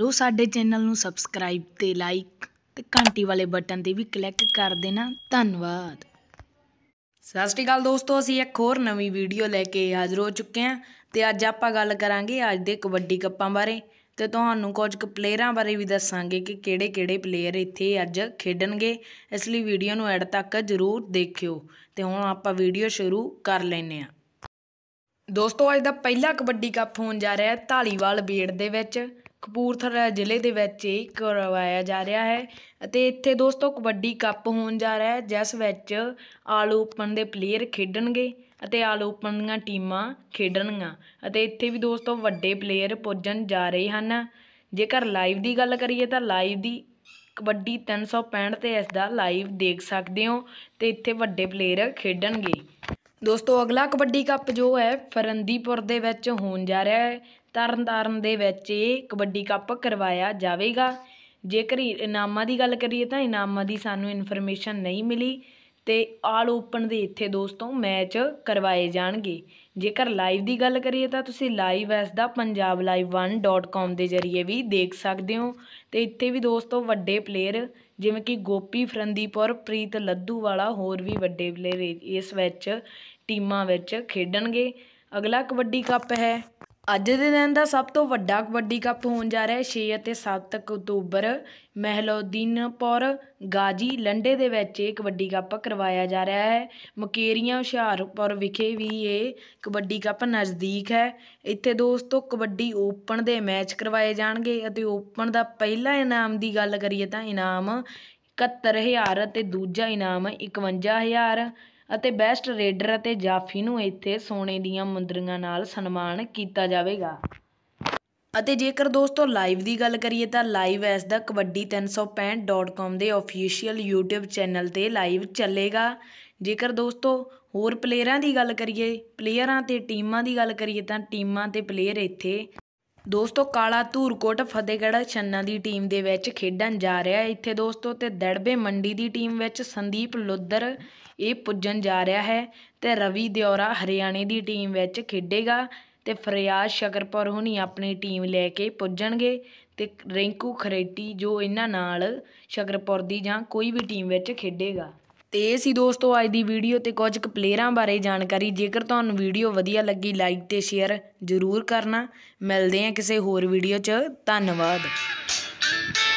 ਰੋ ਸਾਡੇ ਚੈਨਲ ਨੂੰ ਸਬਸਕ੍ਰਾਈਬ ਤੇ ਲਾਈਕ ਤੇ ਘੰਟੀ ਵਾਲੇ ਬਟਨ ਤੇ ਵੀ ਕਲਿੱਕ ਕਰ ਦੇਣਾ ਧੰਨਵਾਦ ਸਤਿ ਸ਼੍ਰੀ ਅਕਾਲ ਦੋਸਤੋ ਅਸੀਂ ਇੱਕ ਹੋਰ ਨਵੀਂ ਵੀਡੀਓ ਲੈ ਕੇ ਹਾਜ਼ਰ ਹੋ ਚੁੱਕੇ ਹਾਂ ਤੇ ਅੱਜ ਆਪਾਂ ਗੱਲ ਕਰਾਂਗੇ ਅੱਜ ਦੇ ਕਬੱਡੀ ਕੱਪਾਂ ਬਾਰੇ ਤੇ ਤੁਹਾਨੂੰ ਕੁਝ ਕੁ ਪਲੇਅਰਾਂ ਬਾਰੇ ਵੀ ਦੱਸਾਂਗੇ ਕਿ ਕਿਹੜੇ-ਕਿਹੜੇ ਪਲੇਅਰ ਇੱਥੇ ਅੱਜ ਖੇਡਣਗੇ ਇਸ ਲਈ ਵੀਡੀਓ ਨੂੰ ਐਡ ਤੱਕ ਜ਼ਰੂਰ ਦੇਖਿਓ ਤੇ ਹੁਣ ਆਪਾਂ ਵੀਡੀਓ ਸ਼ੁਰੂ ਕਰ ਲੈਨੇ ਆ ਦੋਸਤੋ ਅੱਜ ਦਾ ਪਹਿਲਾ ਕਬੱਡੀ ਕੱਪ ਹੋਣ ਜਾ ਰਿਹਾ ਹੈ ਢਾਲੀਵਾਲ ਬੇੜ ਦੇ ਵਿੱਚ ਕਪੂਰਥਲਾ ਜ਼ਿਲ੍ਹੇ ਦੇ ਵਿੱਚ ਇਹ ਕਰਵਾਇਆ ਜਾ ਰਿਹਾ ਹੈ ਅਤੇ ਇੱਥੇ ਦੋਸਤੋ ਕਬੱਡੀ ਕੱਪ ਹੋਣ ਜਾ ਰਿਹਾ ਹੈ ਜਿਸ ਵਿੱਚ ਆਲ ਓਪਨ ਦੇ ਪਲੇਅਰ ਖੇਡਣਗੇ ਅਤੇ ਆਲ ਓਪਨ ਦੀਆਂ ਟੀਮਾਂ ਖੇਡਣਗੀਆਂ ਅਤੇ ਇੱਥੇ ਵੀ ਦੋਸਤੋ ਵੱਡੇ ਪਲੇਅਰ ਪੁੱਜਣ ਜਾ ਰਹੇ ਹਨ ਜੇਕਰ ਲਾਈਵ ਦੀ ਗੱਲ ਕਰੀਏ ਤਾਂ ਲਾਈਵ ਦੀ ਕਬੱਡੀ 365 ਤੇ ਇਸ ਦਾ ਲਾਈਵ ਦੇਖ ਸਕਦੇ ਹੋ ਤੇ ਇੱਥੇ ਵੱਡੇ ਪਲੇਅਰ ਖੇਡਣਗੇ ਦੋਸਤੋ ਅਗਲਾ ਕਬੱਡੀ ਕੱਪ ਜੋ ਹੈ ਫਰੰਦੀਪੁਰ ਦੇ ਵਿੱਚ ਹੋਣ ਜਾ ਰਿਹਾ ਹੈ ਤਾਰਨ ਦੇ ਵਿੱਚ ਇਹ ਕਬੱਡੀ ਕੱਪ ਕਰਵਾਇਆ ਜਾਵੇਗਾ ਜੇਕਰ ਇਨਾਮਾਂ ਦੀ ਗੱਲ ਕਰੀਏ ਤਾਂ ਇਨਾਮਾਂ ਦੀ ਸਾਨੂੰ ਇਨਫੋਰਮੇਸ਼ਨ ਨਹੀਂ ਮਿਲੀ ਤੇ ਆਲ ਓਪਨ ਦੇ ਇੱਥੇ ਦੋਸਤੋ ਮੈਚ ਕਰਵਾਏ ਜਾਣਗੇ ਜੇਕਰ ਲਾਈਵ ਦੀ ਗੱਲ ਕਰੀਏ ਤਾਂ ਤੁਸੀਂ ਲਾਈਵ ਐਸ ਦਾ ਪੰਜਾਬ live1.com ਦੇ ਜ਼ਰੀਏ ਵੀ ਦੇਖ ਸਕਦੇ ਹੋ ਤੇ ਇੱਥੇ ਵੀ ਦੋਸਤੋ ਵੱਡੇ ਪਲੇਅਰ ਜਿਵੇਂ ਕਿ ਗੋਪੀ ਫਰੰਦੀਪੁਰ ਪ੍ਰੀਤ ਲੱਧੂ ਵਾਲਾ ਹੋਰ ਵੀ ਵੱਡੇ ਪਲੇਅਰ ਇਸ ਵਿੱਚ ਟੀਮਾਂ ਵਿੱਚ ਖੇਡਣਗੇ ਅਗਲਾ ਕਬੱਡੀ ਕੱਪ ਹੈ ਅੱਜ ਦੇ ਦਿਨ ਦਾ ਸਭ ਤੋਂ ਵੱਡਾ ਕਬੱਡੀ ਕੱਪ ਹੋਣ ਜਾ ਰਿਹਾ ਹੈ 6 ਅਤੇ 7 ਅਕਤੂਬਰ ਮਹਿਲੋਦੀਨਪੁਰ ਗਾਜੀ ਲੰਡੇ ਦੇ ਵਿੱਚ ਇਹ ਕਬੱਡੀ ਕੱਪ ਕਰਵਾਇਆ ਜਾ ਰਿਹਾ ਹੈ ਮਕੇਰੀਆਂ ਹੁਸ਼ਿਆਰਪੁਰ ਵਿਖੇ ਵੀ ਇਹ ਕਬੱਡੀ ਕੱਪ ਨਜ਼ਦੀਕ ਹੈ ਇੱਥੇ ਦੋਸਤੋ ਕਬੱਡੀ ਓਪਨ ਦੇ ਮੈਚ ਕਰਵਾਏ ਜਾਣਗੇ ਅਤੇ ਓਪਨ ਦਾ ਪਹਿਲਾ ਇਨਾਮ ਦੀ ਗੱਲ ਕਰੀਏ ਤਾਂ ਇਨਾਮ 71000 ਅਤੇ ਦੂਜਾ ਇਨਾਮ 51000 ਅਤੇ ਬੈਸਟ ਰੇਡਰ ਅਤੇ ਜਾਫੀ ਨੂੰ ਇੱਥੇ ਸੋਨੇ ਦੀਆਂ ਮੁੰਦਰੀਆਂ ਨਾਲ ਸਨਮਾਨ ਕੀਤਾ ਜਾਵੇਗਾ ਅਤੇ ਜੇਕਰ ਦੋਸਤੋ ਲਾਈਵ ਦੀ ਗੱਲ ਕਰੀਏ ਤਾਂ ਲਾਈਵ ਐਸ ਦਾ ਕਬੱਡੀ365.com ਦੇ ਅਫੀਸ਼ੀਅਲ YouTube ਚੈਨਲ ਤੇ ਲਾਈਵ ਚੱਲੇਗਾ ਜੇਕਰ ਦੋਸਤੋ ਹੋਰ ਪਲੇਅਰਾਂ ਦੀ ਗੱਲ ਕਰੀਏ ਪਲੇਅਰਾਂ ਤੇ ਟੀਮਾਂ ਦੀ ਗੱਲ ਕਰੀਏ ਤਾਂ ਟੀਮਾਂ ਤੇ ਪਲੇਅਰ ਇੱਥੇ ਦੋਸਤੋ ਕਾਲਾ ਧੂਰਕੋਟ ਫਤਿਹਗੜ੍ਹ ਛੰਨਾ ਦੀ ਟੀਮ ਦੇ ਵਿੱਚ ਖੇਡਣ ਜਾ ਰਿਹਾ ਹੈ ਇੱਥੇ ਦੋਸਤੋ ਤੇ ਦੜਬੇ ਮੰਡੀ ਦੀ ਟੀਮ ਵਿੱਚ ਸੰਦੀਪ ਲੁੱਦਰ ਇਹ ਪੁੱਜਣ ਜਾ ਰਿਹਾ ਹੈ ਤੇ ਰਵੀ ਦਿਉਰਾ ਹਰਿਆਣੇ ਦੀ ਟੀਮ ਵਿੱਚ ਖੇਡੇਗਾ ਤੇ ਫਰਿਆਜ਼ ਸ਼ਕਰਪੁਰ ਹੁਣੀ ਆਪਣੀ ਟੀਮ ਲੈ ਕੇ ਪੁੱਜਣਗੇ ਤੇ ਰਿੰਕੂ ਖਰੇਟੀ ਜੋ ਇਹਨਾਂ ਨਾਲ ਸ਼ਕਰਪੁਰ ਦੀ ਜਾਂ ਕੋਈ ਵੀ ਟੀਮ ਵਿੱਚ ਖੇਡੇਗਾ ਤੇ ਇਹ ਸੀ ਦੋਸਤੋ ਅੱਜ ਦੀ ਵੀਡੀਓ ਤੇ ਕੁਝ ਕੁ ਪਲੇਅਰਾਂ ਬਾਰੇ ਜਾਣਕਾਰੀ ਜੇਕਰ ਤੁਹਾਨੂੰ ਵੀਡੀਓ ਵਧੀਆ ਲੱਗੀ ਲਾਈਕ ਤੇ ਸ਼ੇਅਰ ਜ਼ਰੂਰ ਕਰਨਾ ਮਿਲਦੇ ਹਾਂ ਕਿਸੇ ਹੋਰ ਵੀਡੀਓ 'ਚ ਧੰਨਵਾਦ